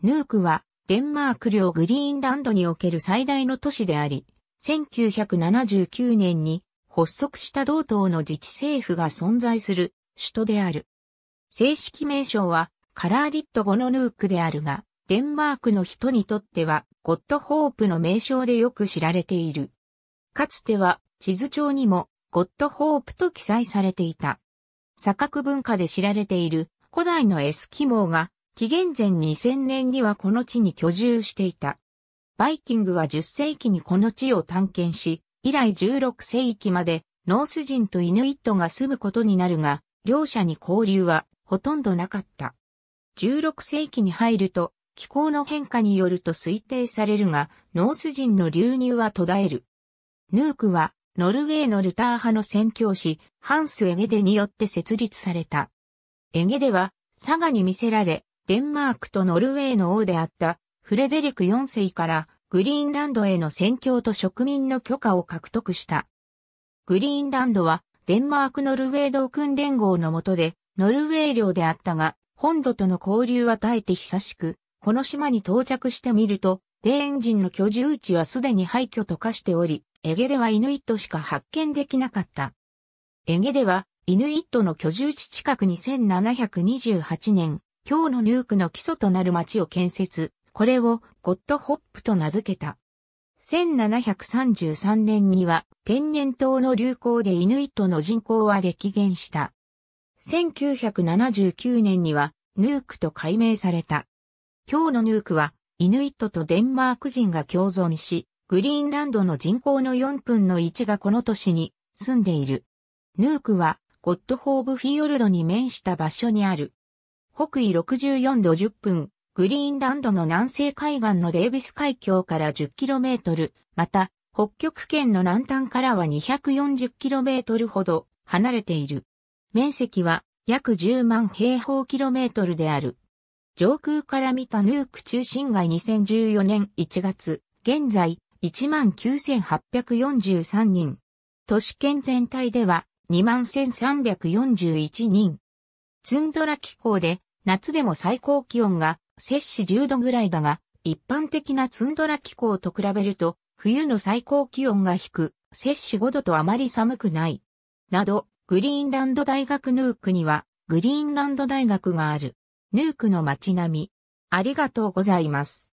ヌークは、デンマーク領グリーンランドにおける最大の都市であり、1979年に発足した同等の自治政府が存在する首都である。正式名称はカラーリット語のヌークであるが、デンマークの人にとってはゴッドホープの名称でよく知られている。かつては地図帳にもゴッドホープと記載されていた。左角文化で知られている古代のエスキモーが紀元前2000年にはこの地に居住していた。バイキングは10世紀にこの地を探検し、以来16世紀までノース人とイヌイットが住むことになるが、両者に交流はほとんどなかった。16世紀に入ると気候の変化によると推定されるが、ノース人の流入は途絶える。ヌークはノルウェーのルター派の宣教師、ハンス・エゲデによって設立された。エゲデは、佐賀に見せられ、デンマークとノルウェーの王であったフレデリク4世からグリーンランドへの宣教と植民の許可を獲得した。グリーンランドはデンマークノルウェー同訓連合の下でノルウェー領であったが、本土との交流は絶えて久しく、この島に到着してみると、デーン人の居住地はすでに廃墟と化しており、エゲではイヌイットしか発見できなかった。エゲでは、イヌイットの居住地近くに1728年、今日のニュークの基礎となる町を建設、これをゴッドホップと名付けた。1733年には天然痘の流行でイヌイットの人口は激減した。1979年にはヌークと改名された。今日のヌークはイヌイットとデンマーク人が共存し、グリーンランドの人口の4分の1がこの年に住んでいる。ヌークはゴッドホーブフィヨルドに面した場所にある北緯64度10分、グリーンランドの南西海岸のデービス海峡から 10km、また、北極圏の南端からは 240km ほど離れている。面積は約10万平方キロメートルである。上空から見たヌーク中心街2014年1月、現在19,843人。都市圏全体では21,341人。ツンドラ気候で夏でも最高気温が摂氏10度ぐらいだが、一般的なツンドラ気候と比べると、冬の最高気温が低、く、摂氏5度とあまり寒くない。など、グリーンランド大学ヌークには、グリーンランド大学がある。ヌークの街並み。ありがとうございます。